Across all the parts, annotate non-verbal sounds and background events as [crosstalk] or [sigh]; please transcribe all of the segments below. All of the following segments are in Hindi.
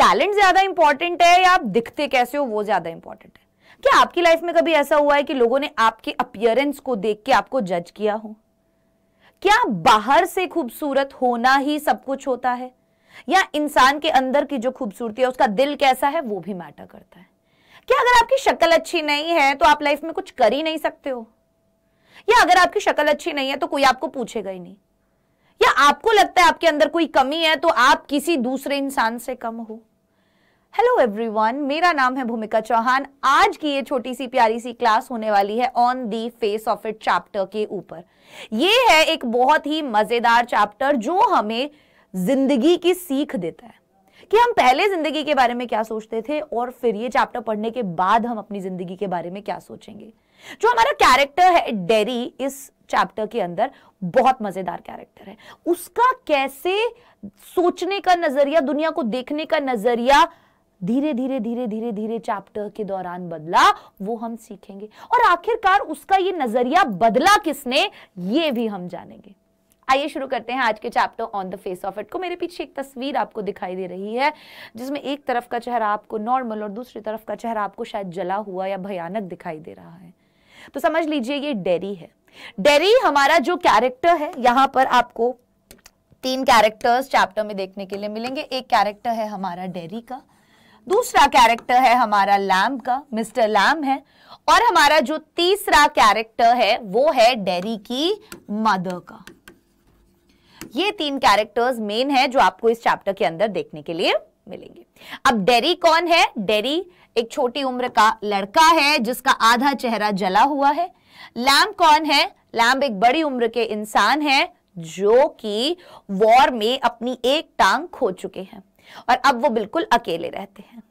टैलेंट ज्यादा इंपॉर्टेंट है या आप दिखते कैसे हो वो ज्यादा इंपॉर्टेंट है क्या आपकी लाइफ में कभी ऐसा हुआ है कि लोगों ने आपके अपियरेंस को देख के आपको जज किया हो क्या बाहर से खूबसूरत होना ही सब कुछ होता है या इंसान के अंदर की जो खूबसूरती है उसका दिल कैसा है वो भी मैटर करता है क्या अगर आपकी शक्ल अच्छी नहीं है तो आप लाइफ में कुछ कर ही नहीं सकते हो या अगर आपकी शक्ल अच्छी नहीं है तो कोई आपको पूछेगा ही नहीं या आपको लगता है आपके अंदर कोई कमी है तो आप किसी दूसरे इंसान से कम हो हेलो एवरीवन मेरा नाम है भूमिका चौहान आज की ये छोटी सी प्यारी सी क्लास होने वाली है on the face of it chapter के ऊपर ये है एक बहुत ही मजेदार चैप्टर जो हमें जिंदगी की सीख देता है कि हम पहले जिंदगी के बारे में क्या सोचते थे और फिर ये चैप्टर पढ़ने के बाद हम अपनी जिंदगी के बारे में क्या सोचेंगे जो हमारा कैरेक्टर है डेरी इस चैप्टर के अंदर बहुत मजेदार कैरेक्टर है उसका कैसे सोचने का नजरिया दुनिया को देखने का नजरिया धीरे धीरे धीरे धीरे धीरे चैप्टर के दौरान बदला वो हम सीखेंगे और आखिरकार उसका ये नजरिया बदला किसने ये भी हम जानेंगे आइए शुरू करते हैं आज के chapter on the face of it को मेरे पीछे एक तस्वीर आपको दिखाई दे रही है जिसमें एक तरफ का चेहरा आपको नॉर्मल और दूसरी तरफ का चेहरा आपको शायद जला हुआ या भयानक दिखाई दे रहा है तो समझ लीजिए ये डेरी है डेरी हमारा जो कैरेक्टर है यहां पर आपको तीन कैरेक्टर्स चैप्टर में देखने के लिए मिलेंगे एक कैरेक्टर है हमारा डेरी का दूसरा कैरेक्टर है हमारा लैम का मिस्टर लैम है और हमारा जो तीसरा कैरेक्टर है वो है डेरी की मदर का ये तीन कैरेक्टर्स मेन है जो आपको इस चैप्टर के अंदर देखने के लिए मिलेंगे अब डेरी कौन है डेरी एक छोटी उम्र का लड़का है जिसका आधा चेहरा जला हुआ है लैम्ब कौन है लैम्ब एक बड़ी उम्र के इंसान है जो कि वॉर में अपनी एक टांग खो चुके हैं और अब वो बिल्कुल अकेले रहते हैं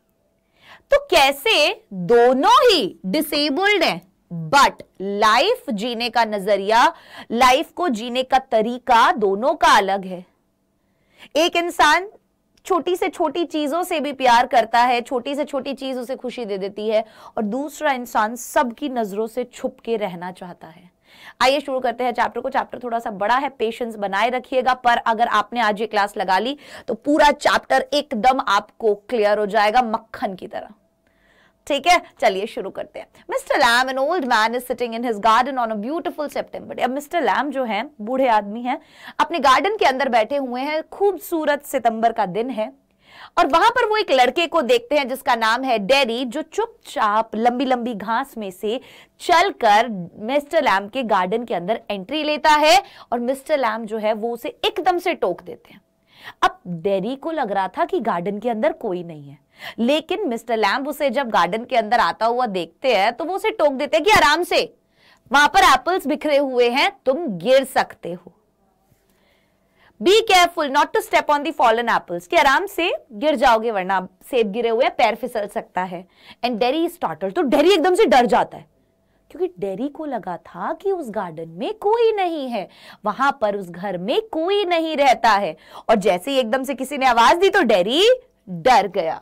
तो कैसे दोनों ही डिसेबल्ड हैं बट लाइफ जीने का नजरिया लाइफ को जीने का तरीका दोनों का अलग है एक इंसान छोटी से छोटी चीजों से भी प्यार करता है छोटी से छोटी चीज उसे खुशी दे देती है और दूसरा इंसान सबकी नजरों से छुप के रहना चाहता है आइए शुरू करते हैं चैप्टर को चैप्टर थोड़ा सा बड़ा है पेशेंस बनाए रखिएगा पर अगर आपने आज ये क्लास लगा ली तो पूरा चैप्टर एकदम आपको क्लियर हो जाएगा मक्खन की तरह ठीक है चलिए शुरू करते हैं Mr Lamb an old man is sitting in his garden on a beautiful September day अब मिस्टर लैम जो है बूढ़े आदमी हैं अपने गार्डन के अंदर बैठे हुए हैं खूबसूरत सितंबर का दिन है और वहां पर वो एक लड़के को देखते हैं जिसका नाम है डेरी जो चुपचाप लंबी लंबी घास में से चलकर मिस्टर लैम के गार्डन के अंदर एंट्री लेता है और मिस्टर लैम जो है वो उसे एकदम से टोक देते हैं अब डेरी को लग रहा था कि गार्डन के अंदर कोई नहीं है लेकिन मिस्टर लैम उसे जब गार्डन के अंदर आता हुआ देखते हैं तो वो उसे टोक देते हैं कि आराम से वहां पर एप्पल्स बिखरे हुए हैं तुम गिर सकते हो be careful not to step on the fallen apples कि आराम से गिर जाओगे वरना सेब गिरे हुए पैर फिसल सकता है एंड डेरी इज टॉटल तो डेरी एकदम से डर जाता है क्योंकि डेरी को लगा था कि उस गार्डन में कोई नहीं है वहां पर उस घर में कोई नहीं रहता है और जैसे ही एकदम से किसी ने आवाज दी तो डेरी डर गया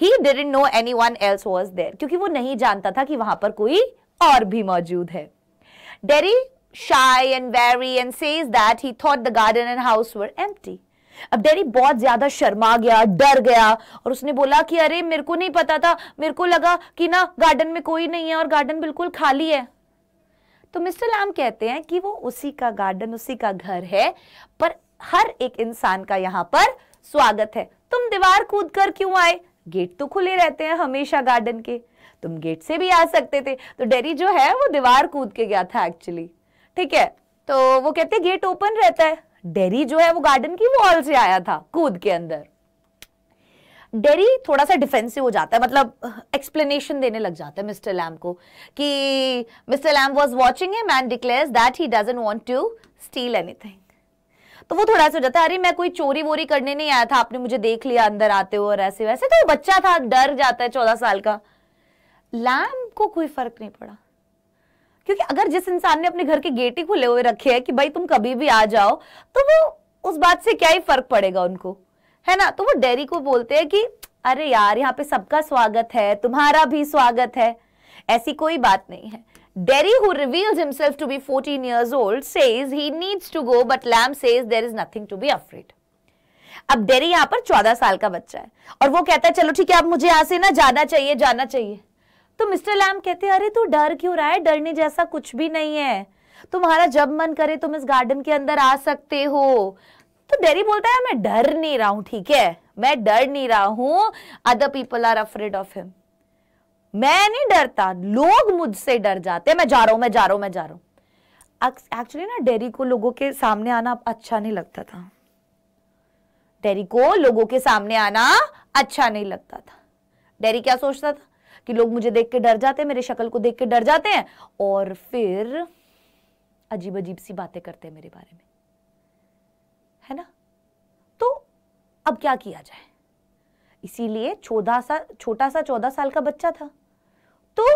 he didn't know anyone else was there क्योंकि वो नहीं जानता था कि वहां पर कोई और भी मौजूद है Derry shy and wary and says that he thought the garden and house were empty. अब डैडी बहुत ज्यादा शर्मा गया डर गया और उसने बोला कि अरे मेरे को नहीं पता था मेरे को लगा कि ना गार्डन में कोई नहीं है और गार्डन बिल्कुल खाली है तो मिस्टर लैम कहते हैं कि वो उसी का गार्डन उसी का घर है पर हर एक इंसान का यहां पर स्वागत है तुम दीवार कूद कर क्यों आए गेट तो खुले रहते हैं हमेशा गार्डन के तुम गेट से भी आ सकते थे तो डेरी जो है वो दीवार कूद के गया था एक्चुअली ठीक है तो वो कहते हैं गेट ओपन रहता है डेरी जो है वो गार्डन की वॉल से आया था कूद के अंदर डेरी थोड़ा सा डिफेंसिव हो जाता है मतलब एक्सप्लेनेशन देने लग जाता है मिस्टर लैम को कि मिस्टर लैम वाज वाचिंग है man declares that he doesn't want to steal anything तो वो थोड़ा सा हो जाता है अरे मैं कोई चोरी वोरी करने नहीं आया था आपने मुझे देख लिया अंदर आते हो और ऐसे वैसे तो बच्चा था डर जाता है चौदह साल का लैम को कोई फर्क नहीं पड़ा क्योंकि अगर जिस इंसान ने अपने घर के गेट ही खुले हुए रखे हैं कि भाई तुम कभी भी आ जाओ तो वो उस बात से क्या ही फर्क पड़ेगा उनको है ना तो वो डेरी को बोलते हैं कि अरे यार यहाँ पे सबका स्वागत है तुम्हारा भी स्वागत है ऐसी कोई बात नहीं है Derry who reveals himself to be 14 years old says he needs to go but Lamb says there is nothing to be afraid अब डेरी यहाँ पर 14 साल का बच्चा है और वो कहता है चलो ठीक है अब मुझे यहाँ से ना जाना चाहिए जाना चाहिए तो मिस्टर लैम कहते हैं अरे तू डर क्यों रहा है डरने जैसा कुछ भी नहीं है तुम्हारा जब मन करे तुम इस गार्डन के अंदर आ सकते हो तो डेरी बोलता है मैं डर नहीं रहा हूं ठीक है मैं डर नहीं रहा हूं other people are afraid of him मैं नहीं डरता लोग मुझसे डर जाते मैं जा रहा हूं मैं जा रहा हूं मैं जा रहा हूं एक्चुअली ना डेरी को लोगों के सामने आना अच्छा नहीं लगता था डेरी को लोगों के सामने आना अच्छा नहीं लगता था डेरी क्या सोचता था कि लोग मुझे देख के डर जाते हैं मेरे शक्ल को देख के डर जाते हैं और फिर अजीब अजीब सी बातें करते हैं मेरे बारे में है ना तो अब क्या किया जाए इसीलिए चौदह सा छोटा सा चौदह साल का बच्चा था तो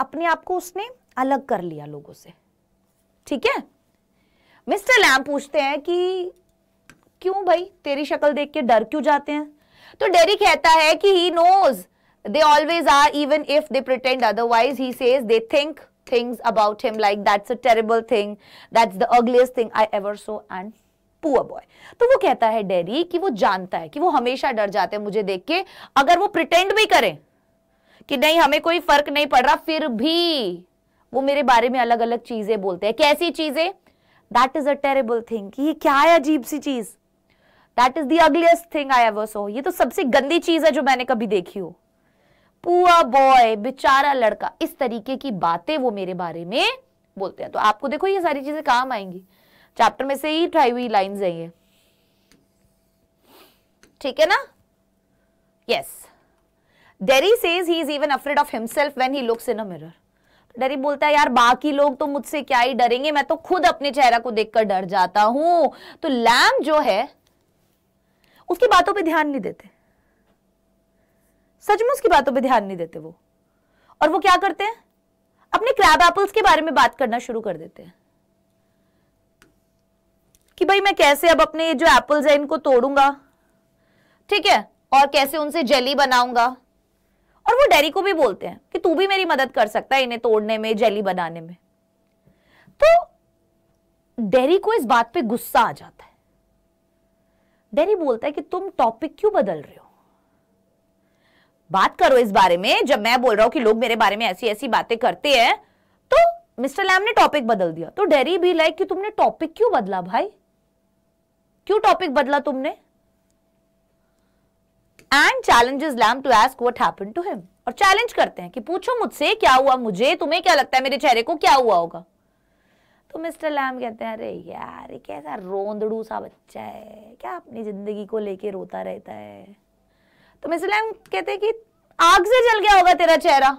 अपने आप को उसने अलग कर लिया लोगों से ठीक है मिस्टर लैम पूछते हैं कि क्यों भाई तेरी शक्ल देख के डर क्यों जाते हैं तो डेरी कहता है कि he knows they always are even if they pretend otherwise he says they think things about him like that's a terrible thing that's the ugliest thing i ever saw and poor boy तो वो कहता है डेरी कि वो जानता है कि वो हमेशा डर जाते हैं मुझे देख के अगर वो प्रिटेंड भी करें कि नहीं हमें कोई फर्क नहीं पड़ रहा फिर भी वो मेरे बारे में अलग अलग चीजें बोलते हैं कैसी चीजें that is a terrible thing कि ये क्या है अजीब सी चीज that is the ugliest thing I ever saw ये तो सबसे गंदी चीज है जो मैंने कभी देखी हो पुआ बॉय बेचारा लड़का इस तरीके की बातें वो मेरे बारे में बोलते हैं तो आपको देखो ये सारी चीजें काम आएंगी चैप्टर में से ही ट्राई हुई लाइन है ये ठीक है ना yes Derry says he is even afraid of himself when he looks in a mirror Derry बोलता है यार बाकी लोग तो मुझसे क्या ही डरेंगे मैं तो खुद अपने चेहरा को देखकर डर जाता हूं तो लैम जो है उसकी बातों पे ध्यान नहीं देते सचमुच की उसकी बातों पर ध्यान नहीं देते वो और वो क्या करते हैं अपने क्रैब एप्पल्स के बारे में बात करना शुरू कर देते हैं कि भाई मैं कैसे अब अपने जो एप्पल्स है इनको तोड़ूंगा ठीक है और कैसे उनसे जेली बनाऊंगा और वो डेरी को भी बोलते हैं कि तू भी मेरी मदद कर सकता है इन्हें तोड़ने में जेली बनाने में तो डेरी को इस बात पे गुस्सा आ जाता है डेरी बोलता है कि तुम टॉपिक क्यों बदल रहे हो बात करो इस बारे में जब मैं बोल रहा हूँ कि लोग मेरे बारे में ऐसी ऐसी बातें करते हैं तो मिस्टर लैम ने टॉपिक बदल दिया तो डेरी भी लाइक कि तुमने टॉपिक क्यों बदला भाई क्यों टॉपिक बदला तुमने and challenges Lamb to ask what happen to him और चैलेंज करते हैं कि पूछो मुझसे क्या हुआ मुझे तुम्हें क्या लगता है मेरे चेहरे को क्या हुआ होगा तो मिस्टर लैम कहते हैं अरे यार कैसा रोंदड़ू सा बच्चा है क्या अपनी जिंदगी को लेके रोता रहता है तो मिसलैम कहते हैं कि आग से जल गया होगा तेरा चेहरा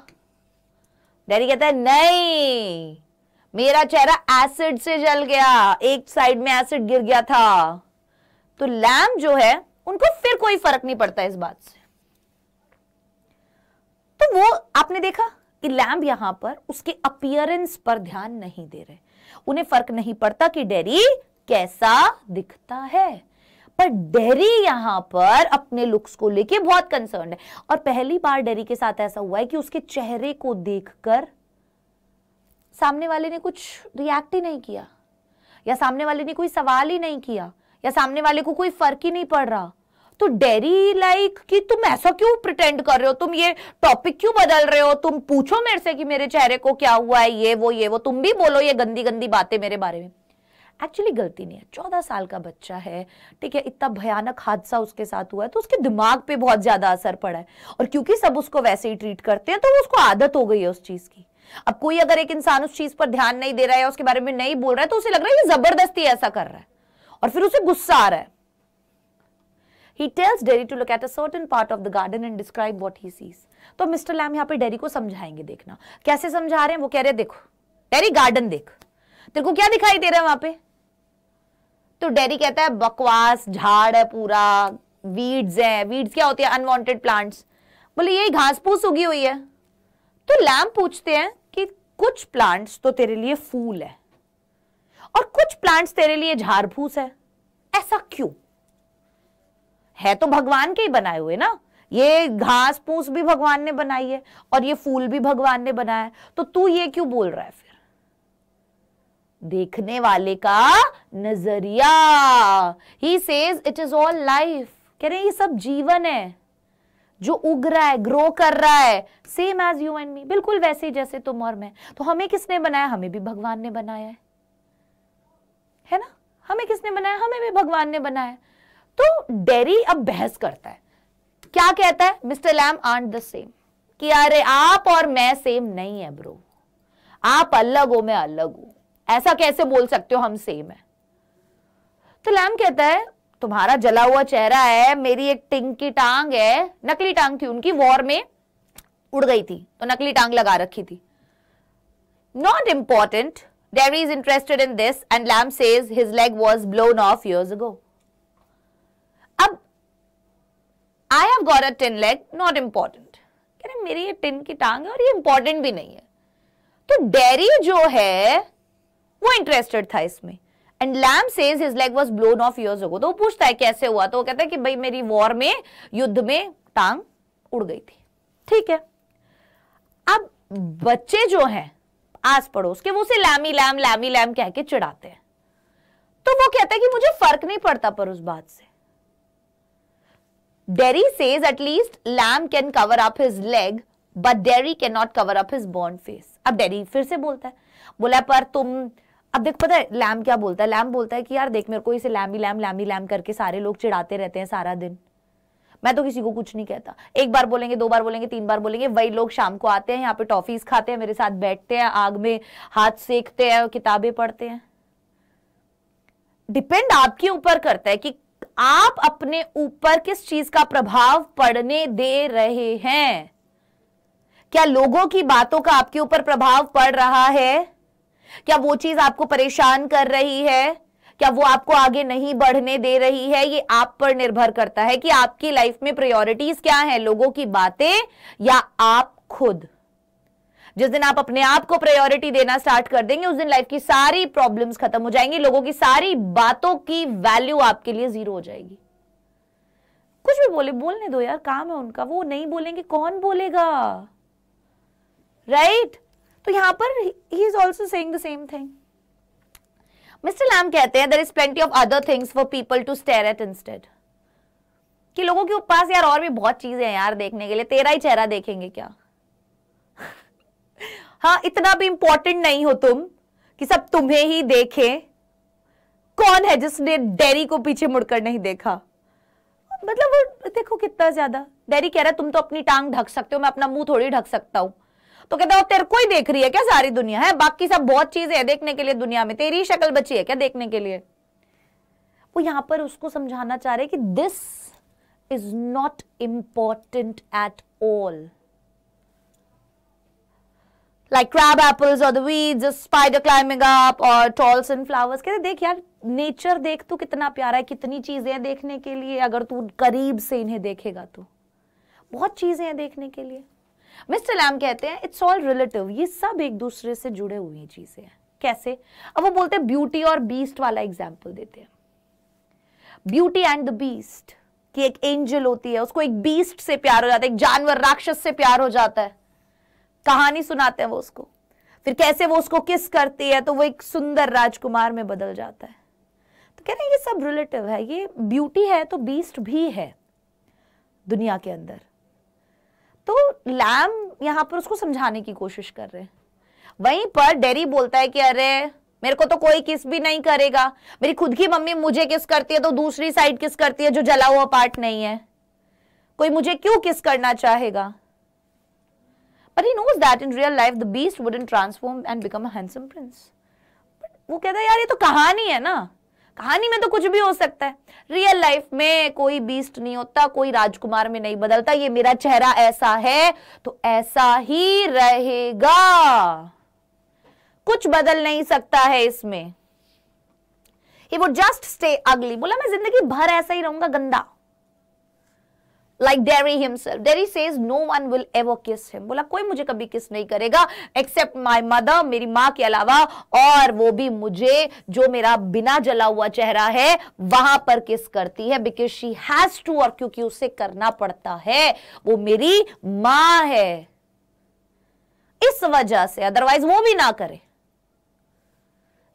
डैडी कहता है नहीं मेरा चेहरा एसिड से जल गया एक साइड में एसिड गिर गया था तो लैम जो है उनको फिर कोई फर्क नहीं पड़ता इस बात से तो वो आपने देखा कि लैम्प यहां पर उसके अपियरेंस पर ध्यान नहीं दे रहे उन्हें फर्क नहीं पड़ता कि डेरी कैसा दिखता है पर डेरी यहां पर अपने लुक्स को लेके बहुत कंसर्न है और पहली बार डेरी के साथ ऐसा हुआ है कि उसके चेहरे को देखकर सामने वाले ने कुछ रिएक्ट ही नहीं किया या सामने वाले ने कोई सवाल ही नहीं किया या सामने वाले को कोई फर्क ही नहीं पड़ रहा तो डेरी लाइक कि तुम ऐसा क्यों प्रिटेंड कर रहे हो तुम ये टॉपिक क्यों बदल रहे हो तुम पूछो मेरे से कि मेरे चेहरे को क्या हुआ है ये वो ये वो तुम भी बोलो ये गंदी गंदी बातें मेरे बारे में एक्चुअली गलती नहीं है चौदह साल का बच्चा है ठीक है इतना भयानक हादसा उसके साथ हुआ है तो उसके दिमाग पे बहुत ज़्यादा असर पड़ा है और क्योंकि सब उसको वैसे ही ट्रीट करते हैं तो उसको आदत हो गई है उस चीज़ की अब कोई अगर एक इंसान उस चीज़ पर ध्यान नहीं दे रहा है उसके बारे में नहीं बोल रहा है तो उसे लग रहा है ये ज़बरदस्ती ऐसा कर रहा है और फिर उसे गुस्सा आ रहा है He tells Derry to look at a certain part of the garden and describe what he sees. तो मिस्टर लैम यहाँ पे डेरी को समझाएंगे देखना कैसे समझा रहे हैं वो कह रहे हैं देखो डेरी गार्डन देख तेरे को क्या दिखाई दे रहा है वहां पे तो डेरी कहता है बकवास झाड़ है पूरा वीड्स है वीड्स क्या होती है अनवांटेड प्लांट्स बोले ये घास फूस उगी हुई है तो लैम्प पूछते हैं कि कुछ प्लांट्स तो तेरे लिए फूल है और कुछ प्लांट्स तेरे लिए झाड़ फूस है ऐसा क्यों है तो भगवान के ही बनाए हुए ना ये घास फूस भी भगवान ने बनाई है और ये फूल भी भगवान ने बनाया है तो तू ये क्यों बोल रहा है फिर देखने वाले का नजरिया he says it is all life कह रहे ये सब जीवन है जो उग रहा है ग्रो कर रहा है same age you and me बिल्कुल वैसे ही जैसे तुम और मैं तो हमें किसने बनाया हमें भी भगवान ने बनाया है है ना हमें किसने बनाया हमें भी भगवान ने बनाया तो डेरी अब बहस करता है क्या कहता है मिस्टर लैम आंट द सेम कि अरे आप और मैं सेम नहीं है ब्रो आप अलग हो मैं अलग हूं ऐसा कैसे बोल सकते हो हम सेम है तो लैम कहता है तुम्हारा जला हुआ चेहरा है मेरी एक टिंग की टांग है नकली टांग थी उनकी वॉर में उड़ गई थी तो नकली टांग लगा रखी थी not important Derry is interested in this and Lamb says his leg was blown off years ago अब I have got a tin leg not important कह रहे मेरी ये टिन की टांग है और ये इंपॉर्टेंट भी नहीं है तो डेरी जो है वो इंटरेस्टेड था इसमें and Lamb says his leg was blown off years ago तो वो पूछता है कैसे हुआ तो वो कहता है कि भाई मेरी वॉर में युद्ध में टांग उड़ गई थी ठीक है अब बच्चे जो हैं आस पड़ोस के वो उसे लैमी लैम लैमी लैम कह के चिढ़ाते हैं तो वो कहता है कि मुझे फर्क नहीं पड़ता पर उस बात से Derry says at least Lamb can cover up his leg but Derry can not cover up his burned face अब डेरी फिर से बोलता है बोला पर तुम अब देख पता है लैम क्या बोलता है लैम बोलता है कि यार देख मेरे को इसे लैमी लैम लैमी लैम करके सारे लोग चिढ़ाते रहते हैं सारा दिन मैं तो किसी को कुछ नहीं कहता एक बार बोलेंगे दो बार बोलेंगे तीन बार बोलेंगे वही लोग शाम को आते हैं यहाँ पे टॉफीज खाते हैं मेरे साथ बैठते हैं आग में हाथ सेकते हैं किताबें पढ़ते हैं डिपेंड आपके ऊपर करता है कि आप अपने ऊपर किस चीज का प्रभाव पड़ने दे रहे हैं क्या लोगों की बातों का आपके ऊपर प्रभाव पड़ रहा है क्या वो चीज आपको परेशान कर रही है क्या वो आपको आगे नहीं बढ़ने दे रही है ये आप पर निर्भर करता है कि आपकी लाइफ में प्रायोरिटीज क्या है लोगों की बातें या आप खुद जिस दिन आप अपने आप को प्रायोरिटी देना स्टार्ट कर देंगे उस दिन लाइफ की सारी प्रॉब्लम्स खत्म हो जाएंगी लोगों की सारी बातों की वैल्यू आपके लिए जीरो हो जाएगी कुछ भी बोले बोलने दो यार काम है उनका वो नहीं बोलेंगे कौन बोलेगा राइट right? तो यहाँ पर he is also saying the same thing Mr Lamb कहते हैं there is plenty of other things for people to stare at instead कि लोगों के पास यार और भी बहुत चीजें हैं यार देखने के लिए तेरा ही चेहरा देखेंगे क्या [laughs] हाँ इतना भी इंपॉर्टेंट नहीं हो तुम कि सब तुम्हें ही देखें कौन है जिसने डेरी को पीछे मुड़कर नहीं देखा मतलब वो देखो कितना ज्यादा डेरी कह रहा है तुम तो अपनी टांग ढक सकते हो मैं अपना मुंह थोड़ी ढक सकता हूं तो कहता है तेरे को ही देख रही है क्या सारी दुनिया है बाकी सब बहुत चीजें है देखने के लिए दुनिया में तेरी शक्ल बची है क्या देखने के लिए वो यहां पर उसको समझाना चाह रहे कि this is not important at all like crab apples or the weeds, a spider climbing up or tall कहते देख यार नेचर देख तू कितना प्यारा है कितनी चीजें हैं देखने के लिए अगर तू करीब से इन्हें देखेगा तो बहुत चीजें हैं देखने के लिए मिस्टर लैम कहते हैं इट्स ऑल रिलेटिव ये सब एक दूसरे से जुड़े हुए चीज़ें हैं कैसे अब वो बोलते हैं ब्यूटी और बीस्ट वाला एग्जाम्पल देते हैं ब्यूटी एंड द बीस्ट कि एक एंजल होती है उसको एक बीस्ट से प्यार हो जाता है एक जानवर राक्षस से प्यार हो जाता है कहानी सुनाते हैं वो उसको फिर कैसे वो उसको किस करती है तो वो एक सुंदर राजकुमार में बदल जाता है तो कह रहे हैं ये सब रिलेटिव है ये ब्यूटी है तो बीस्ट भी है दुनिया के अंदर तो लैम यहाँ पर उसको समझाने की कोशिश कर रहे हैं वहीं पर डेरी बोलता है कि अरे मेरे को तो कोई किस भी नहीं करेगा मेरी खुद की मम्मी मुझे किस करती है तो दूसरी साइड किस करती है जो जला हुआ पार्ट नहीं है कोई मुझे क्यों किस करना चाहेगा But he knows that in real life the beast wouldn't transform and become a handsome prince. But वो कहता है यार ये तो कहानी है ना कहानी में तो कुछ भी हो सकता है रियल लाइफ में कोई बीस्ट नहीं होता कोई राजकुमार में नहीं बदलता ये मेरा चेहरा ऐसा है तो ऐसा ही रहेगा कुछ बदल नहीं सकता है इसमें ही वुड जस्ट स्टे अगली बोला मैं जिंदगी भर ऐसा ही रहूंगा गंदा like Derry himself Derry says no one will ever kiss him बोला कोई मुझे कभी किस नहीं करेगा एक्सेप्ट माय मदर मेरी माँ के अलावा और वो भी मुझे जो मेरा बिना जला हुआ चेहरा है वहां पर किस करती है बिकॉज शी हैज टू और क्योंकि उसे करना पड़ता है वो मेरी माँ है इस वजह से अदरवाइज वो भी ना करे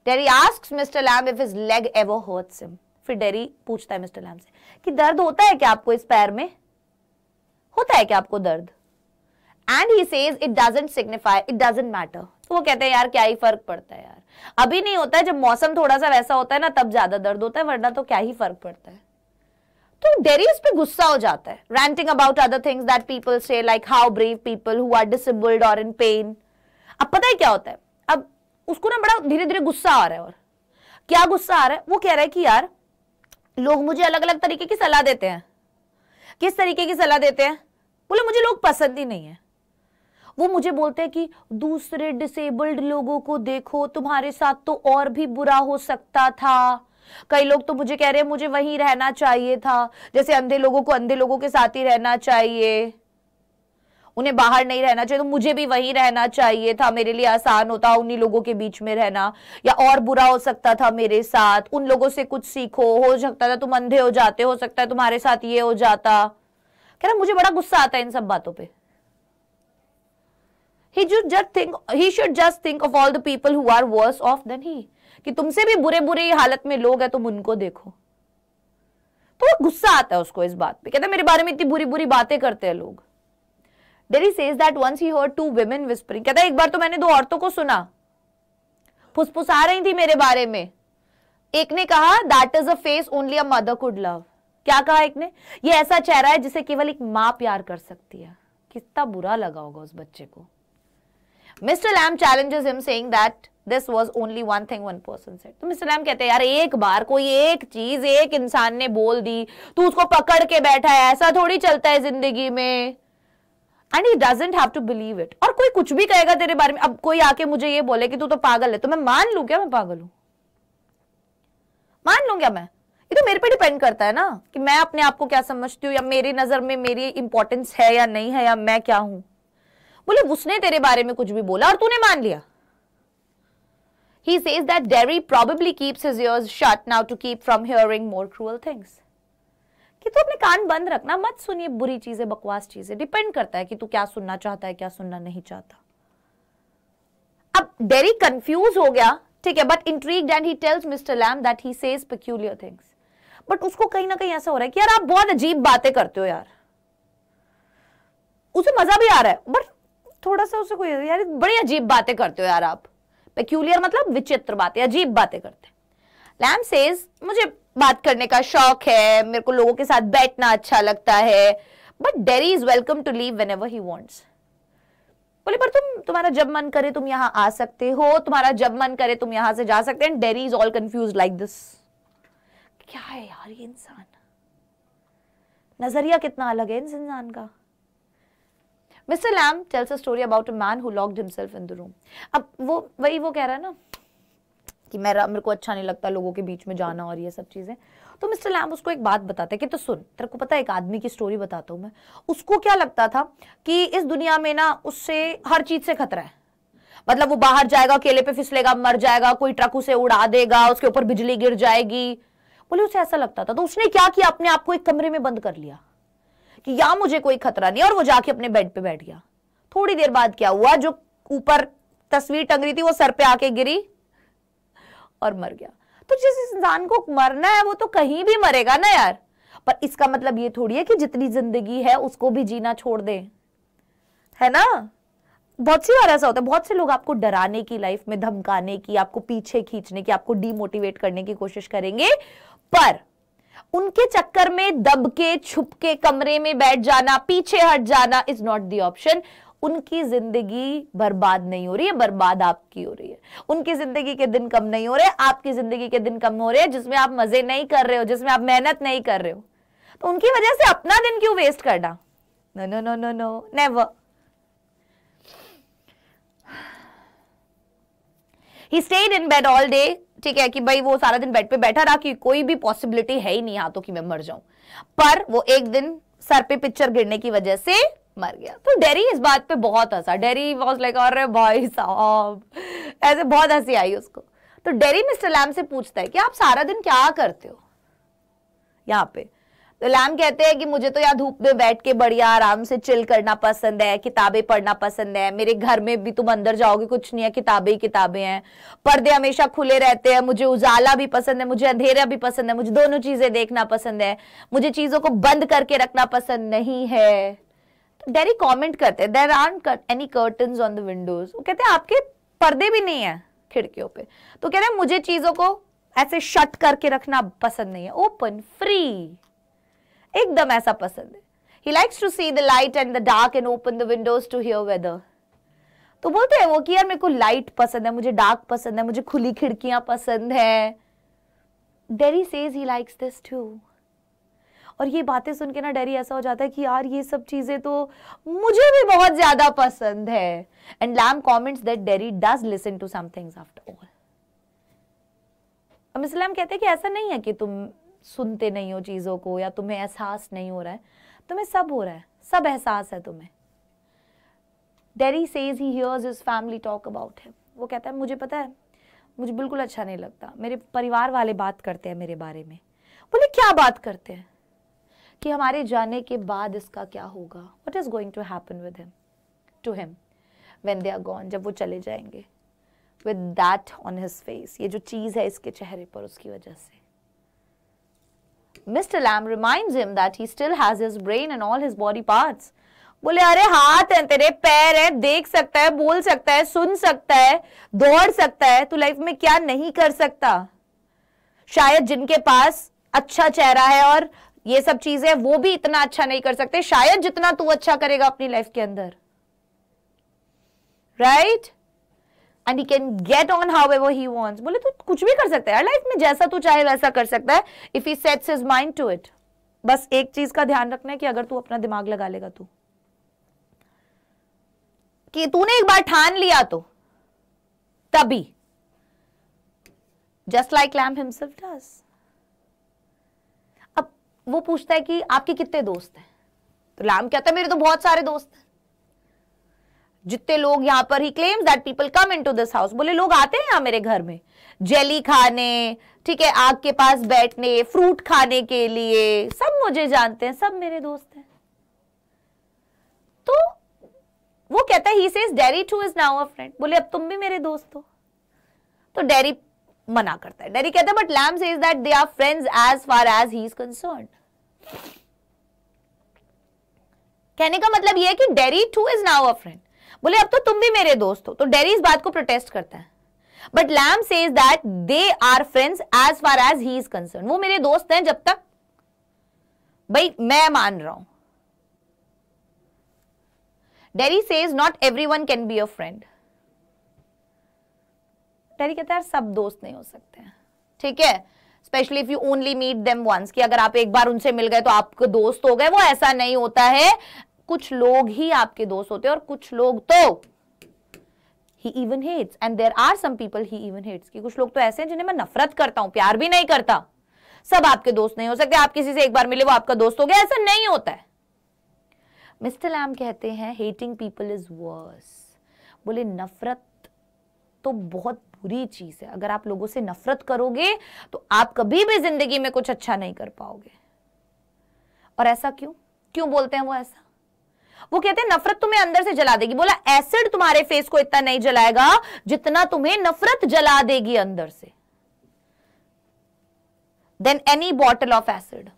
Derry ask Mr Lamb if his leg ever hurts him फिर डेरी पूछता है मिस्टर लैम से कि दर्द होता है क्या आपको इस पैर में होता है क्या आपको दर्द and he says it doesn't signify it doesn't matter तो वो कहते हैं यार क्या ही फर्क पड़ता है यार अभी नहीं होता है जब मौसम थोड़ा सा वैसा होता है ना तब ज्यादा दर्द होता है वरना तो क्या ही फर्क पड़ता है तो डेरियस पे गुस्सा हो जाता है ranting about other things that people say like how brave people who are disabled और इन पेन अब पता है क्या होता है अब उसको ना बड़ा धीरे धीरे गुस्सा आ रहा है और क्या गुस्सा आ रहा है वो कह रहा है कि यार लोग मुझे अलग अलग तरीके की सलाह देते हैं किस तरीके की सलाह देते हैं बोले मुझे लोग पसंद ही नहीं है वो मुझे बोलते हैं कि दूसरे डिसेबल्ड लोगों को देखो तुम्हारे साथ तो और भी बुरा हो सकता था कई लोग तो मुझे कह रहे हैं मुझे वहीं रहना चाहिए था जैसे अंधे लोगों को अंधे लोगों के साथ ही रहना चाहिए उन्हें बाहर नहीं रहना चाहिए तो मुझे भी वहीं रहना चाहिए था मेरे लिए आसान होता उन्हीं लोगों के बीच में रहना या और बुरा हो सकता था मेरे साथ उन लोगों से कुछ सीखो हो सकता था तुम अंधे हो जाते हो सकता है तुम्हारे साथ ये हो जाता कह रहा मुझे बड़ा गुस्सा आता है इन सब बातों पर he should just think he should just think of all the people who are worse off than he कि तुमसे भी बुरे बुरे हालत में लोग हैं तुम उनको देखो तो गुस्सा आता है उसको इस बात पे कहते हैं मेरे बारे में इतनी बुरी बुरी बातें करते हैं लोग Derry says that once he heard two women whispering. कहता है एक बार तो मैंने दो औरतों को सुना फुसफुसा रही थी मेरे बारे में एक ने कहा that is a face only a mother could love क्या कहा एक ने ये ऐसा चेहरा है जिसे केवल एक मां प्यार कर सकती है कितना बुरा लगा होगा उस बच्चे को Mr Lamb challenges him saying that this was only one thing one person said तो मिस्टर लैम कहते हैं यार एक बार कोई एक चीज एक इंसान ने बोल दी तू उसको पकड़ के बैठा है ऐसा थोड़ी चलता है जिंदगी में and he doesn't have to believe it और कोई कुछ भी कहेगा तेरे बारे में अब कोई आके मुझे ये बोले कि तू तो पागल है तो मैं मान लू क्या मैं पागल हूं मान लू क्या मैं ये तो मेरे पे डिपेंड करता है ना कि मैं अपने आप को क्या समझती हूँ या मेरी नजर में मेरी इंपॉर्टेंस है या नहीं है या मैं क्या हूं बोले उसने तेरे बारे में कुछ भी बोला और तूने मान लिया He says that Derry probably keeps his ears shut now to keep from hearing more cruel things. कि तू अपने कान बंद रखना मत सुनिए बुरी चीजें बकवास चीजें डिपेंड करता है कि तू क्या सुनना चाहता है क्या सुनना नहीं चाहता अब डेरी कंफ्यूज हो गया ठीक है but intrigued and he tells Mr Lamb that he says peculiar things but उसको कहीं ना कहीं ऐसा हो रहा है कि यार आप बहुत अजीब बातें करते हो यार उसे मजा भी आ रहा है बट थोड़ा सा उसे कोई यार बड़ी अजीब बातें करते हो यार आप पेक्यूलियर मतलब विचित्र बातें अजीब बातें करते हैं लैम सेज मुझे बात करने का शौक है मेरे को लोगों के साथ बैठना अच्छा लगता है but Derry is welcome to leave whenever he wants बोले पर तुम तुम्हारा जब मन करे तुम यहां आ सकते हो तुम्हारा जब मन करे तुम यहाँ से जा सकते हैं Derry is all confused like this क्या है यार ये इंसान नजरिया कितना अलग है इस इंसान का Mr Lamb tells a story about a man who locked himself in the room अब वो वही वो कह रहा है ना कि मैं मेरे को अच्छा नहीं लगता लोगों के बीच में जाना और ये सब चीज़ें तो मिस्टर लैम उसको एक बात बताते कि तो सुन तेरे को पता है एक आदमी की स्टोरी बताता हूँ मैं उसको क्या लगता था कि इस दुनिया में ना उससे हर चीज़ से खतरा है मतलब वो बाहर जाएगा केले पे फिसलेगा मर जाएगा कोई ट्रक उसे उड़ा देगा उसके ऊपर बिजली गिर जाएगी बोले उसे ऐसा लगता था तो उसने क्या किया अपने आप को एक कमरे में बंद कर लिया कि या मुझे कोई खतरा नहीं और वो जाके अपने बेड पे बैठ गया थोड़ी देर बाद क्या हुआ जो ऊपर तस्वीर टंग रही थी वो सर पे आके गिरी और मर गया तो जिस इंसान को मरना है वो तो कहीं भी मरेगा ना यार पर इसका मतलब ये थोड़ी है कि जितनी जिंदगी है उसको भी जीना छोड़ दे है ना बहुत सी बार ऐसा होता है बहुत से लोग आपको डराने की लाइफ में धमकाने की आपको पीछे खींचने की आपको डीमोटिवेट करने की कोशिश करेंगे पर उनके चक्कर में दब के छुप के कमरे में बैठ जाना पीछे हट जाना इज नॉट दी ऑप्शन उनकी जिंदगी बर्बाद नहीं हो रही है बर्बाद आपकी हो रही है उनकी जिंदगी के दिन कम नहीं हो रहे आपकी जिंदगी के दिन कम हो रहे हैं जिसमें आप मजे नहीं कर रहे हो जिसमें आप मेहनत नहीं कर रहे हो तो उनकी वजह से अपना दिन क्यों वेस्ट करना no no no no no he stayed in bed all day ठीक है कि भाई वो सारा दिन बेड पे बैठा रहा कि कोई भी पॉसिबिलिटी है ही नहीं हाथों की मैं मर जाऊं पर वो एक दिन सर पे पिक्चर गिरने की वजह से मर गया तो डेरी इस बात पे बहुत हंसा डेरी वॉज लाइक अरे भाई साहब ऐसे बहुत हंसी आई उसको तो डेरी मिस्टर लैम से पूछता है कि आप सारा दिन क्या करते हो यहाँ पे तो लैम कहते हैं कि मुझे तो यहाँ धूप में बैठ के बढ़िया आराम से चिल करना पसंद है किताबें पढ़ना पसंद है मेरे घर में भी तुम अंदर जाओगे कुछ नहीं है किताबें ही किताबें हैं पर्दे हमेशा खुले रहते हैं मुझे उजाला भी पसंद है मुझे अंधेरा भी पसंद है मुझे दोनों चीजें देखना पसंद है मुझे चीजों को बंद करके रखना पसंद नहीं है डेरी कमेंट करते there are any curtain on the windows कहते हैं आपके पर्दे भी नहीं है खिड़कियों पे तो कह रहे हैं मुझे चीजों को ऐसे शट करके रखना पसंद नहीं है ओपन फ्री एकदम ऐसा पसंद है he likes to see the light and the dark and open the windows to hear weather तो बोलते हैं वो कि यार मेरे को लाइट पसंद है मुझे डार्क पसंद है मुझे खुली खिड़कियां पसंद है Derry says he likes this too और ये बातें सुन के ना डेरी ऐसा हो जाता है कि यार ये सब चीज़ें तो मुझे भी बहुत ज़्यादा पसंद है and Lamb comments that Derry does listen to some after all अब कहते हैं कि ऐसा नहीं है कि तुम सुनते नहीं हो चीज़ों को या तुम्हें एहसास नहीं हो रहा है तुम्हें सब हो रहा है सब एहसास है तुम्हें Derry says he hears family talk about him वो कहता है मुझे पता है मुझे बिल्कुल अच्छा नहीं लगता मेरे परिवार वाले बात करते हैं मेरे बारे में बोले क्या बात करते हैं कि हमारे जाने के बाद इसका क्या होगा what is going to happen with him to him when they are gone जब वो चले जाएंगे with that on his face ये जो चीज़ है इसके चेहरे पर उसकी वजह से Mr Lamb remind him that he still has his brain and all his body parts बोले अरे हाथ है तेरे पैर है देख सकता है बोल सकता है सुन सकता है दौड़ सकता है तू लाइफ में क्या नहीं कर सकता शायद जिनके पास अच्छा चेहरा है और ये सब चीजें वो भी इतना अच्छा नहीं कर सकते शायद जितना तू अच्छा करेगा अपनी लाइफ के अंदर right and he can get on however he wants बोले तू कुछ भी कर सकता है लाइफ में जैसा तू चाहे वैसा कर सकता है if he sets his mind to it बस एक चीज का ध्यान रखना है कि अगर तू अपना दिमाग लगा लेगा तू कि तूने एक बार ठान लिया तो तभी just like Lamb himself does वो पूछता है कि आपके कितने दोस्त हैं तो लाम कहता है मेरे तो बहुत सारे दोस्त हैं जितने लोग यहाँ पर he claims that people come into this house बोले लोग आते हैं यहाँ मेरे घर में जेली खाने ठीक है आग के पास बैठने फ्रूट खाने के लिए सब मुझे जानते हैं सब मेरे दोस्त हैं तो वो कहता है he says Derry too is now a friend बोले अब तुम भी मेरे दोस्त हो तो डेरी मना करता है डेरी कहता है but Lamb says that they are friends as far as he is concerned कहने का मतलब यह है कि Derry too is now a friend बोले अब तो तुम भी मेरे दोस्त हो तो डेरी इस बात को प्रोटेस्ट करता है but Lamb says that they are friends as far as he is concerned वो मेरे दोस्त हैं जब तक भाई मैं मान रहा हूं Derry says not everyone can be a friend तहरी कहता है यार सब दोस्त नहीं हो सकते हैं ठीक है specially if you only meet them once कि अगर आप एक बार उनसे मिल गए तो आपके दोस्त हो गए वो ऐसा नहीं होता है कुछ लोग ही आपके दोस्त होते हैं और कुछ लोग तो he even hates and there are some people he even hates कि कुछ लोग तो ऐसे हैं जिन्हें मैं नफरत करता हूं प्यार भी नहीं करता सब आपके दोस्त नहीं हो सकते आप किसी से एक बार मिले वो आपका दोस्त हो गया ऐसा नहीं होता है मिस्टर लैम कहते हैं हेटिंग पीपल इज वर्स बोले नफरत तो बहुत बुरी चीज है अगर आप लोगों से नफरत करोगे तो आप कभी भी जिंदगी में कुछ अच्छा नहीं कर पाओगे और ऐसा क्यों क्यों बोलते हैं वो ऐसा वो कहते हैं नफरत तुम्हें अंदर से जला देगी बोला एसिड तुम्हारे फेस को इतना नहीं जलाएगा जितना तुम्हें नफरत जला देगी अंदर से than any bottle of acid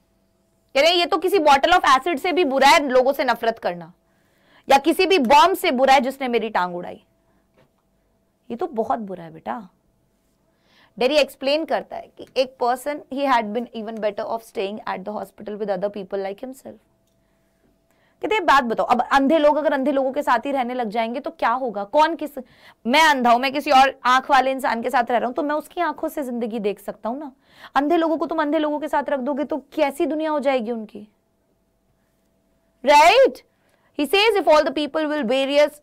कह रहे ये तो किसी बॉटल ऑफ एसिड से भी बुरा है लोगों से नफरत करना या किसी भी बॉम्ब से बुरा है जिसने मेरी टांग उड़ाई ये तो बहुत बुरा है बेटा डेरी एक्सप्लेन करता है कि एक person he had been even better off staying at the hospital with other people like himself कहते बात बताओ अब अंधे लोग अगर अंधे लोगों के साथ ही रहने लग जाएंगे तो क्या होगा कौन किस मैं अंधा हूं मैं किसी और आंख वाले इंसान के साथ रह रहा हूं तो मैं उसकी आंखों से जिंदगी देख सकता हूं ना अंधे लोगों को तुम अंधे लोगों के साथ रख दोगे तो कैसी दुनिया हो जाएगी उनकी right he says if all the people will various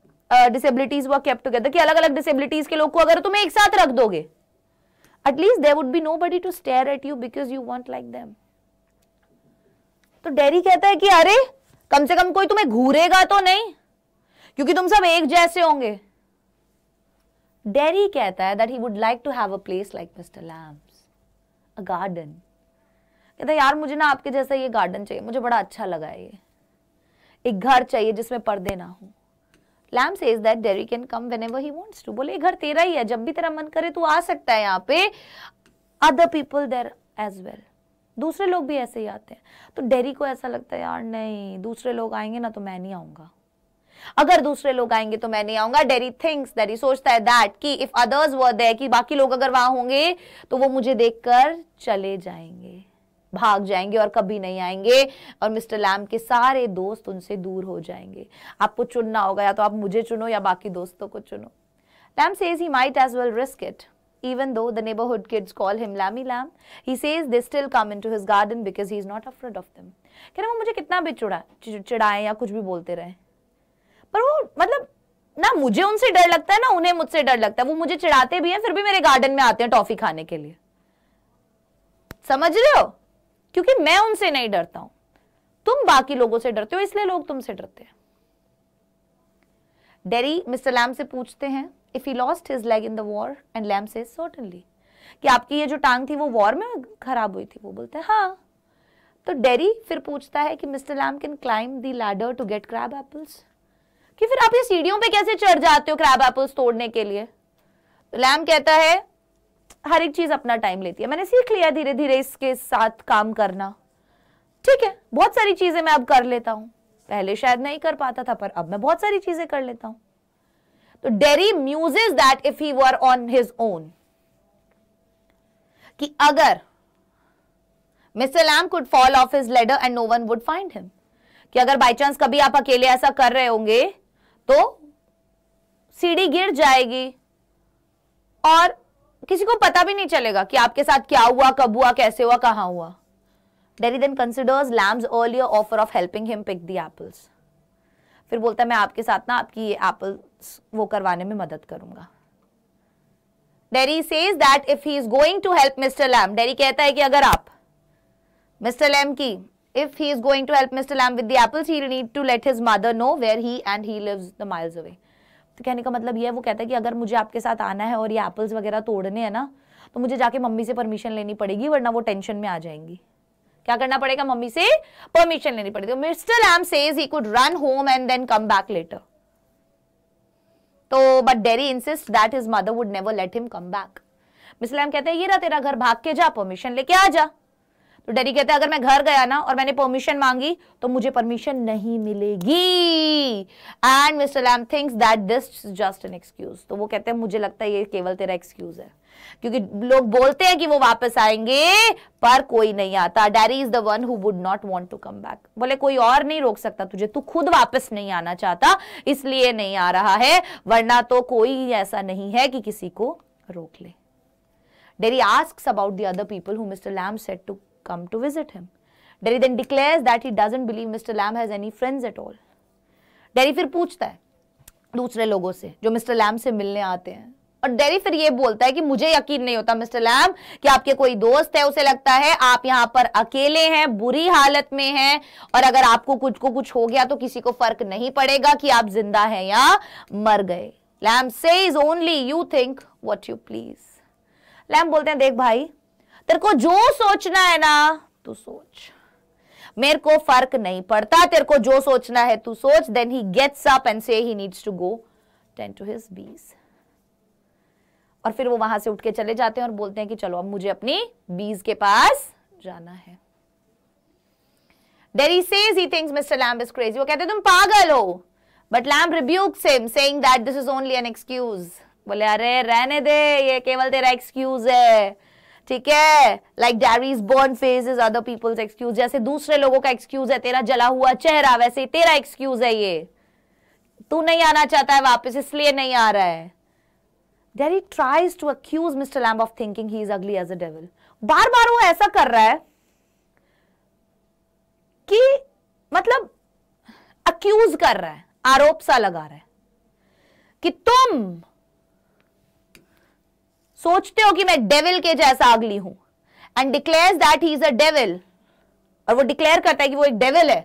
disabilities were kept together कि अलग अलग डिसेबिलिटीज के लोग को अगर तुम एक साथ रख दोगे at least there would be nobody to stare at you because you want like them तो डेरी कहता है कि अरे कम से कम कोई तुम्हें घूरेगा तो नहीं क्योंकि तुम सब एक जैसे होंगे डेरी कहता है that he would like to have a place like mister Lamb's a garden कहता है यार मुझे ना आपके जैसा ये गार्डन चाहिए मुझे बड़ा अच्छा लगा ये एक घर चाहिए जिसमें पर्दे ना हों Lamb says that Derry can come whenever he wants to बोले घर तेरा ही है जब भी तेरा मन करे तू आ सकता है यहाँ पे other people there as well दूसरे लोग भी ऐसे ही आते हैं तो डेरी को ऐसा लगता है यार नहीं दूसरे लोग आएंगे ना तो मैं नहीं आऊँगा अगर दूसरे लोग आएंगे तो मैं नहीं आऊंगा डेरी थिंग्स डेरी सोचता है दैट कि इफ अदर्स वर देयर कि बाकी लोग अगर वहां होंगे तो वो मुझे देखकर चले जाएंगे भाग जाएंगे और कभी नहीं आएंगे और मिस्टर लैम के सारे दोस्त उनसे दूर हो जाएंगे आपको चुनना होगा या तो आप मुझे चुनो या बाकी दोस्तों को चुनो Lamb says he might as well risk it even though the neighborhood kids call him Lammy Lamb, he says they still come into his garden because he is not afraid of them. कह रहे वो मुझे कितना भी चुड़ा चिड़ाएं या कुछ भी बोलते रहे पर वो मतलब ना मुझे उनसे डर लगता है ना उन्हें मुझसे डर लगता है वो मुझे चिढ़ाते भी हैं फिर भी मेरे गार्डन में आते हैं टॉफी खाने के लिए समझ रहे हो क्योंकि मैं उनसे नहीं डरता हूं तुम बाकी लोगों से डरते हो इसलिए लोग तुमसे डरते हैं डेरी मिस्टर लैम से पूछते हैं if he lost his leg in the war and Lamb says certainly कि आपकी ये जो टांग थी वो वॉर में खराब हुई थी वो बोलते हैं हाँ तो डेरी फिर पूछता है कि mister Lamb can climb the ladder to get crab apples कि फिर आप ये सीढ़ियों पे कैसे चढ़ जाते हो क्रैब एप्पल्स तोड़ने के लिए तो लैम कहता है हर एक चीज अपना टाइम लेती है मैंने सीख लिया धीरे धीरे इसके साथ काम करना ठीक है बहुत सारी चीजें मैं अब कर लेता हूं पहले शायद नहीं कर पाता था पर अब मैं बहुत सारी चीजें कर लेता हूं तो Derry is that if he were on his own कि अगर mister Lamb could fall off his ladder and no one would find him कि अगर बाई चांस कभी आप अकेले ऐसा कर रहे होंगे तो सीढ़ी गिर जाएगी और किसी को पता भी नहीं चलेगा कि आपके साथ क्या हुआ कब हुआ कैसे हुआ कहां हुआ Derry then considers Lamb's earlier offer of helping him pick the apples फिर बोलता है मैं आपके साथ ना आपकी ये एप्पल वो करवाने में मदद करूंगा Derry says that if he is going to help mister Lamb Derry कहता है कि अगर आप मिस्टर लैम की if he is going to help mister Lamb with the apples he need to let his mother know where he and he lives the miles away तो कहने का मतलब ये है वो कहता है कि अगर मुझे आपके साथ आना है और ये एप्पल्स वगैरह तोड़ने हैं ना तो मुझे जाके मम्मी से परमिशन लेनी पड़ेगी वरना वो टेंशन में आ जाएंगी क्या करना पड़ेगा मम्मी से परमिशन लेनी पड़ेगी mister Lamb says he could run home and then come back later तो but Derry insist that his mother would never let him come back mister Lamb कहते हैं ये रहा तेरा घर भाग के जा परमिशन लेके आ जा तो डैडी कहते हैं अगर मैं घर गया ना और मैंने परमिशन मांगी तो मुझे परमिशन नहीं मिलेगी and mister Lamb thinks that this just an excuse तो वो कहते हैं मुझे लगता है ये केवल तेरा एक्सक्यूज है क्योंकि लोग बोलते हैं कि वो वापस आएंगे पर कोई नहीं आता Derry is the one who would not want to come back बोले कोई और नहीं रोक सकता तुझे तू खुद वापस नहीं आना चाहता इसलिए नहीं आ रहा है वरना तो कोई ऐसा नहीं है कि किसी को रोक ले Derry ask about the other people who mister Lamb said to come to visit him. Derry then declares that he doesn't believe Mr. Lamb has any friends at all. Derry फिर पूछता है दूसरे लोगों से जो मिस्टर लैम से मिलने आते हैं और डेरी फिर ये बोलता है कि मुझे यकीन नहीं होता मिस्टर लैम कि आपके कोई दोस्त है उसे लगता है आप यहाँ पर अकेले हैं बुरी हालत में हैं और अगर आपको कुछ को कुछ हो गया तो किसी को फर्क नहीं पड़ेगा कि आप जिंदा हैं या मर गए Lamb says is only you think what you please Lamb बोलते हैं देख भाई तेरे को जो सोचना है ना तू सोच मेरे को फर्क नहीं पड़ता तेरे को जो सोचना है तू सोच then he gets up and says he needs to go tend to his bees और फिर वो वहां से उठ के चले जाते हैं और बोलते हैं कि चलो अब मुझे अपनी बीज के पास जाना है Derry says he thinks Mr. Lamb is crazy. वो कहते हैं तुम पागल हो but Lamb rebukes him saying that this is only an excuse बोले अरे रहने दे ये केवल तेरा एक्सक्यूज है ठीक है like Derry's burn face is other people's excuse जैसे दूसरे लोगों का एक्सक्यूज है तेरा जला हुआ चेहरा वैसे तेरा एक्सक्यूज है ये तू नहीं आना चाहता है वापस इसलिए नहीं आ रहा है Derry tries to accuse mister Lamb of thinking he is ugly as a devil बार बार वो ऐसा कर रहा है कि मतलब अक्यूज कर रहा है आरोप सा लगा रहा है कि तुम सोचते हो कि मैं डेविल के जैसा अगली हूं and declare that he is a devil और वो डिक्लेयर करता है कि वो एक डेविल है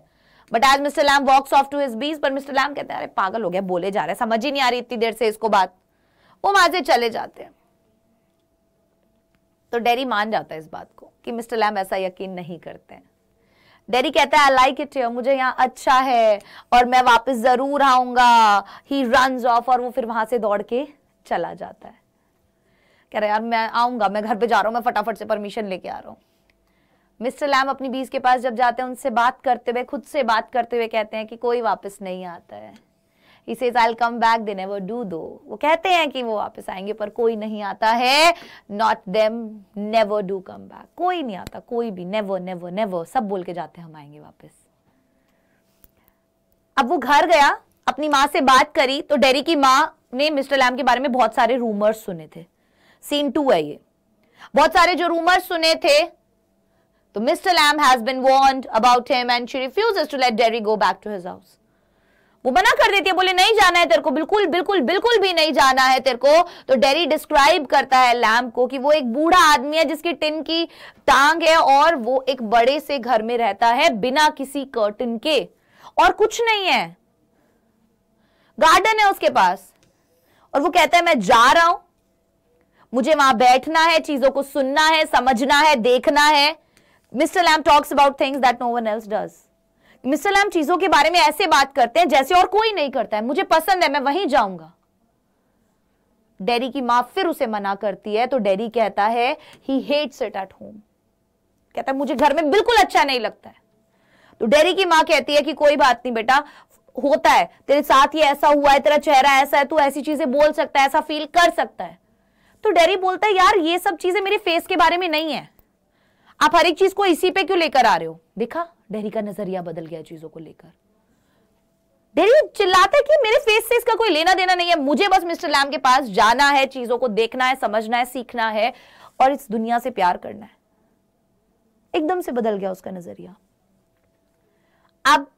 बट आज mister Lamb walks off to his bees पर मिस्टर लैम कहते हैं अरे पागल हो गया बोले जा रहे हैं समझ ही नहीं आ रही इतनी देर से इसको बात वो वहां से चले जाते हैं तो डेरी मान जाता है इस बात को कि मिस्टर लैम ऐसा यकीन नहीं करते हैं डेरी कहता है आई लाइक इट मुझे यहाँ अच्छा है और मैं वापस जरूर आऊंगा ही रन ऑफ और वो फिर वहां से दौड़ के चला जाता है कह रहा यार मैं आऊंगा मैं घर पर जा रहा हूँ मैं फटाफट से परमिशन लेके आ रहा हूँ मिस्टर लैम अपनी बीस के पास जब जाते हैं उनसे बात करते हुए खुद से बात करते हुए कहते हैं कि कोई वापस नहीं आता है इसे आई कम बैक देने वो डू दो वो कहते हैं कि वो वापस आएंगे पर कोई नहीं आता है not them never do come back कोई नहीं आता कोई भी नेवर नेवर नेवर सब बोल के जाते हैं हम आएंगे वापस अब वो घर गया अपनी माँ से बात करी तो डेरी की माँ ने मिस्टर लैम के बारे में बहुत सारे रूमर्स सुने थे सीन टू है ये बहुत सारे जो रूमर्स सुने थे तो mister Lamb has been warned about him and she refuse to let Derry go back to his house वो मना कर देती है बोले नहीं जाना है तेरे को बिल्कुल बिल्कुल बिल्कुल भी नहीं जाना है तेरे को तो डेरी डिस्क्राइब करता है लैम को कि वो एक बूढ़ा आदमी है जिसकी टिन की टांग है और वो एक बड़े से घर में रहता है बिना किसी कर्टन के और कुछ नहीं है गार्डन है उसके पास और वो कहता है मैं जा रहा हूं मुझे वहां बैठना है चीजों को सुनना है समझना है देखना है mister Lamb talks about things that no one else does mister Lamb चीजों के बारे में ऐसे बात करते हैं जैसे और कोई नहीं करता है मुझे पसंद है मैं वहीं जाऊंगा डेरी की मां फिर उसे मना करती है तो डेरी कहता है he hates it at home कहता है मुझे घर में बिल्कुल अच्छा नहीं लगता है तो डेरी की मां कहती है कि कोई बात नहीं बेटा होता है तेरे साथ ही ऐसा हुआ है तेरा चेहरा ऐसा है तू ऐसी चीजें बोल सकता है ऐसा फील कर सकता है तो डेरी बोलता है यार ये सब चीजें मेरे फेस के बारे में नहीं है आप हर एक चीज को इसी पे क्यों लेकर आ रहे हो देखा डेरी का नजरिया बदल गया चीजों को लेकर डेरी चिल्लाता है कि मेरे फेस से इसका कोई लेना देना नहीं है मुझे बस मिस्टर लैम के पास जाना है चीजों को देखना है समझना है सीखना है और इस दुनिया से प्यार करना है एकदम से बदल गया उसका नजरिया अब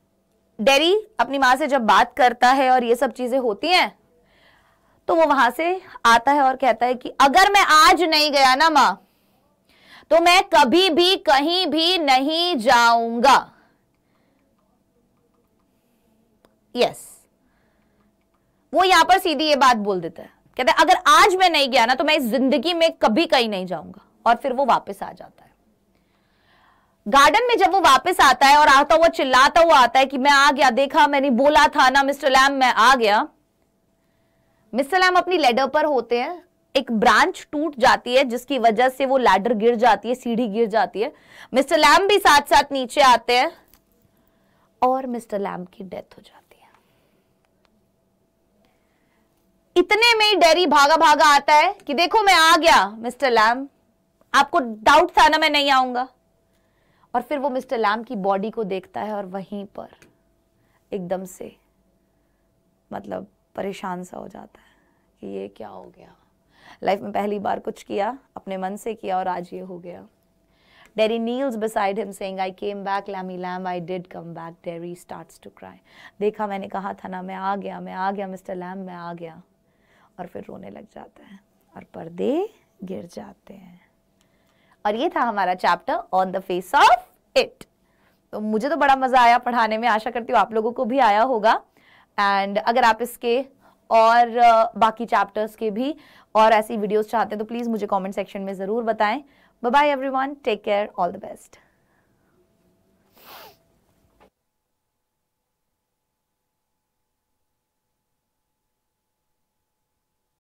डेरी अपनी मां से जब बात करता है और ये सब चीजें होती हैं तो वो वहां से आता है और कहता है कि अगर मैं आज नहीं गया ना मां तो मैं कभी भी कहीं भी नहीं जाऊंगा यस yes. वो यहां पर सीधी ये बात बोल देता है कहता है अगर आज मैं नहीं गया ना तो मैं इस जिंदगी में कभी कहीं नहीं जाऊंगा और फिर वो वापस आ जाता है गार्डन में जब वो वापस आता है और आता हुआ चिल्लाता हुआ आता है कि मैं आ गया देखा मैंने बोला था ना मिस्टर लैम मैं आ गया मिसल हम अपनी लेडर पर होते हैं एक ब्रांच टूट जाती है जिसकी वजह से वो लैडर गिर जाती है सीढ़ी गिर जाती है मिस्टर लैम भी साथ साथ नीचे आते हैं और मिस्टर लैम की डेथ हो जाती है इतने में ही डेरी भागा भागा आता है कि देखो मैं आ गया मिस्टर लैम आपको डाउट था ना मैं नहीं आऊंगा और फिर वो मिस्टर लैम की बॉडी को देखता है और वहीं पर एकदम से मतलब परेशान सा हो जाता है कि ये क्या हो गया लाइफ में पहली बार कुछ किया अपने मन से किया और आज ये हो गया Derry kneels beside him saying I came back Lamb Lamb I did come back Derry starts to cry देखा मैंने कहा था ना मैं आ गया मैं आ गया मिस्टर लैम मैं आ गया और फिर रोने लग जाता है और पर्दे गिर जाते हैं और ये था हमारा chapter on the face of it तो मुझे तो बड़ा मज़ा आया पढ़ाने में आशा करती हूँ आप लोगों को भी आया होगा एंड अगर आप इसके और बाकी चैप्टर्स के भी और ऐसी वीडियोस चाहते हैं तो प्लीज़ मुझे कमेंट सेक्शन में ज़रूर बताएं bye bye everyone take care all the best